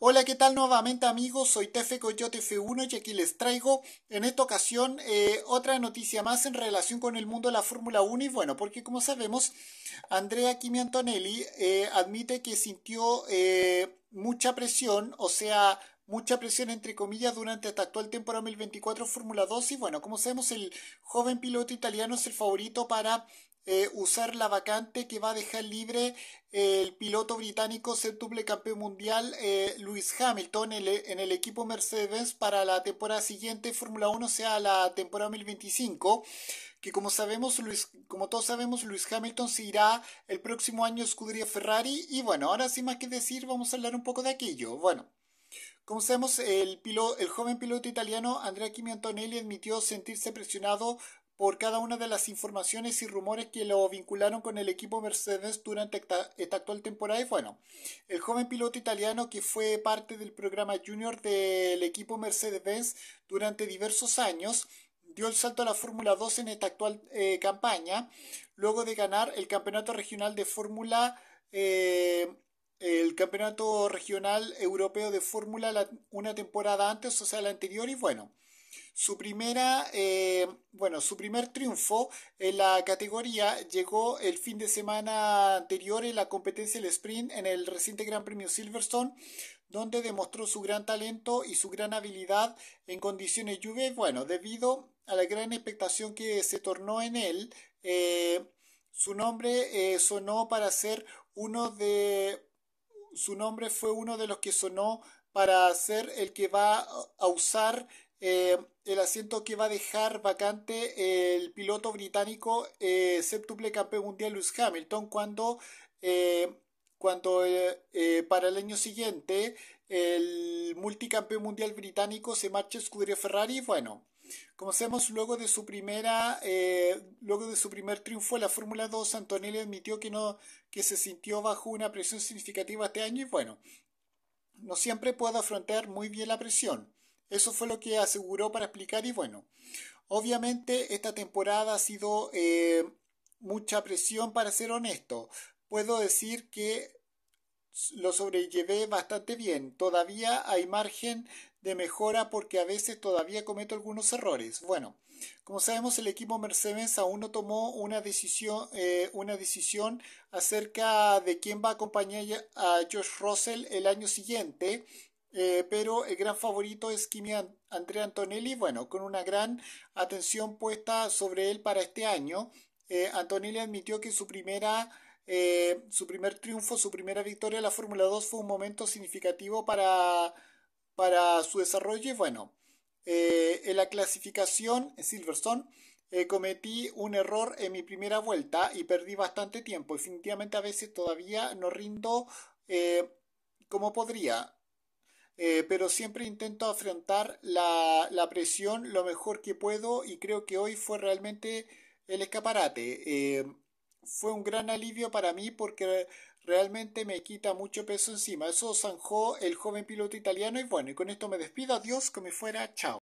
Hola, ¿qué tal nuevamente amigos? Soy Tefe Coyote F1 y aquí les traigo en esta ocasión eh, otra noticia más en relación con el mundo de la Fórmula 1 y bueno, porque como sabemos, Andrea Kimi Antonelli eh, admite que sintió eh, mucha presión, o sea, mucha presión entre comillas durante esta actual temporada 2024 Fórmula 2 y bueno, como sabemos el joven piloto italiano es el favorito para eh, usar la vacante que va a dejar libre el piloto británico septuple campeón mundial Luis eh, Lewis Hamilton en el equipo Mercedes para la temporada siguiente Fórmula 1, o sea la temporada 2025 que como sabemos, Luis, como todos sabemos, Luis Hamilton se irá el próximo año a Ferrari y bueno, ahora sin más que decir, vamos a hablar un poco de aquello. Bueno, como sabemos, el, joven piloto italiano Andrea Kimi Antonelli admitió sentirse presionado por cada una de las informaciones y rumores que lo vincularon con el equipo Mercedes durante esta, actual temporada. Y bueno, el joven piloto italiano que fue parte del programa junior del equipo Mercedes-Benz durante diversos años, dio el salto a la Fórmula 2 en esta actual eh, campaña, luego de ganar el Campeonato Regional de Fórmula eh, Campeonato Regional Europeo de Fórmula una temporada antes, o sea, la anterior, y bueno, su primera, eh, bueno, su primer triunfo en la categoría llegó el fin de semana anterior en la competencia del sprint en el reciente Gran Premio Silverstone, donde demostró su gran talento y su gran habilidad en condiciones lluvias Bueno, debido a la gran expectación que se tornó en él, eh, su nombre eh, sonó para ser uno de su nombre fue uno de los que sonó para ser el que va a usar eh, el asiento que va a dejar vacante el piloto británico eh, campeón mundial Lewis Hamilton cuando, eh, cuando eh, para el año siguiente el multicampeón mundial británico se marcha Scuderia Ferrari. Bueno, como sabemos, luego de su primera, eh, luego de su primer triunfo en la Fórmula 2, Antonelli admitió que no, que se sintió bajo una presión significativa este año y bueno, no siempre puedo afrontar muy bien la presión. Eso fue lo que aseguró para explicar y bueno, obviamente esta temporada ha sido eh, mucha presión para ser honesto. Puedo decir que lo sobrellevé bastante bien. Todavía hay margen de mejora porque a veces todavía cometo algunos errores. Bueno, como sabemos el equipo Mercedes aún no tomó una decisión, eh, una decisión acerca de quién va a acompañar a Josh Russell el año siguiente. Eh, pero el gran favorito es Kimi Andrea Antonelli, bueno, con una gran atención puesta sobre él para este año. Eh, Antonelli admitió que su primera su primer triunfo, su primera victoria en la Fórmula 2 fue un momento significativo para para su desarrollo. Y bueno, eh, en la clasificación en Silverstone eh, cometí un error en mi primera vuelta y perdí bastante tiempo. Definitivamente a veces todavía no rindo eh, como podría. pero siempre intento afrontar la, la, presión lo mejor que puedo y creo que hoy fue realmente el escaparate. fue un gran alivio para mí porque Realmente me quita mucho peso encima. Eso zanjó el joven piloto italiano y bueno, y con esto me despido. Adiós, que me fuera. Chao.